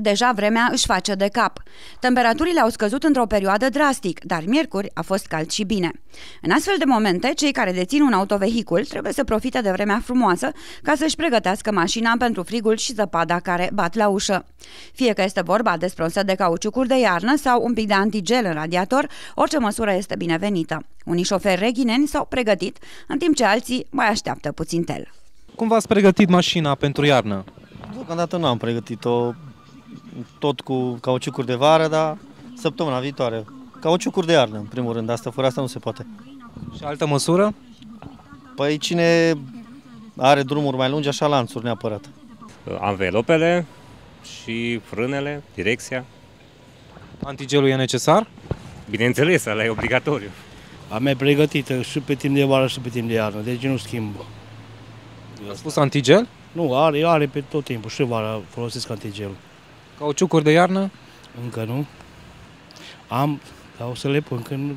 deja vremea își face de cap. Temperaturile au scăzut într-o perioadă drastic, dar miercuri a fost cald și bine. În astfel de momente, cei care dețin un autovehicul trebuie să profite de vremea frumoasă ca să-și pregătească mașina pentru frigul și zăpada care bat la ușă. Fie că este vorba despre un set de cauciucuri de iarnă sau un pic de antigel în radiator, orice măsură este binevenită. Unii șoferi reghineni s-au pregătit, în timp ce alții mai așteaptă puțin tel. Cum v-ați pregătit mașina pentru iarnă? Deocamdată nu am pregătit-o tot cu cauciucuri de vară, dar săptămâna viitoare. Cauciucuri de iarnă, în primul rând, asta fără asta nu se poate. Și altă măsură? Păi cine are drumuri mai lungi, așa lanțuri neapărat. Anvelopele și frânele, direcția. Antigelul e necesar? Bineînțeles, ăla e obligatoriu. Am mai pregătit, și pe timp de vară și pe timp de iarnă, deci nu schimb. A spus antigel? Nu, are, are pe tot timpul și vara folosesc antigelul. Cauciucuri de iarnă? Încă nu. Am, dar o să le pun când,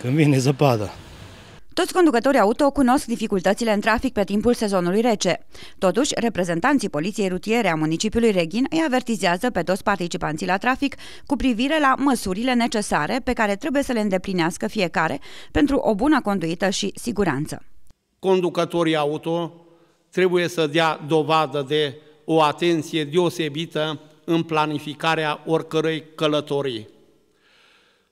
când vine zăpada. Toți conducătorii auto cunosc dificultățile în trafic pe timpul sezonului rece. Totuși, reprezentanții Poliției Rutiere a municipiului Reghin îi avertizează pe toți participanții la trafic cu privire la măsurile necesare pe care trebuie să le îndeplinească fiecare pentru o bună conduită și siguranță. Conducătorii auto trebuie să dea dovadă de o atenție deosebită în planificarea oricărei călătorii.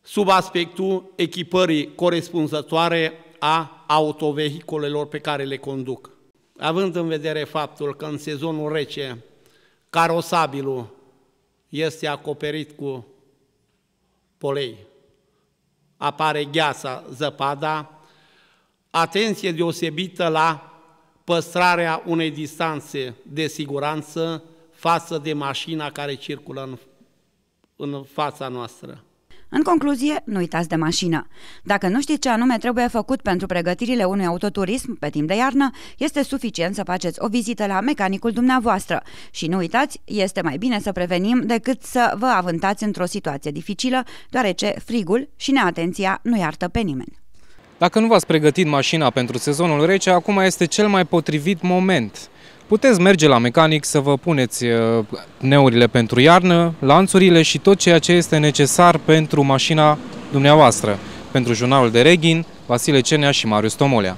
Sub aspectul echipării corespunzătoare a autovehiculelor pe care le conduc. Având în vedere faptul că în sezonul rece carosabilul este acoperit cu polei, apare gheața, zăpada, atenție deosebită la păstrarea unei distanțe de siguranță față de mașina care circulă în, în fața noastră. În concluzie, nu uitați de mașină. Dacă nu știți ce anume trebuie făcut pentru pregătirile unui autoturism pe timp de iarnă, este suficient să faceți o vizită la mecanicul dumneavoastră. Și nu uitați, este mai bine să prevenim decât să vă avântați într-o situație dificilă, deoarece frigul și neatenția nu iartă pe nimeni. Dacă nu v-ați pregătit mașina pentru sezonul rece, acum este cel mai potrivit moment. Puteți merge la mecanic să vă puneți uh, neurile pentru iarnă, lanțurile și tot ceea ce este necesar pentru mașina dumneavoastră. Pentru jurnalul de Reghin, Vasile Cenea și Marius Tomolea.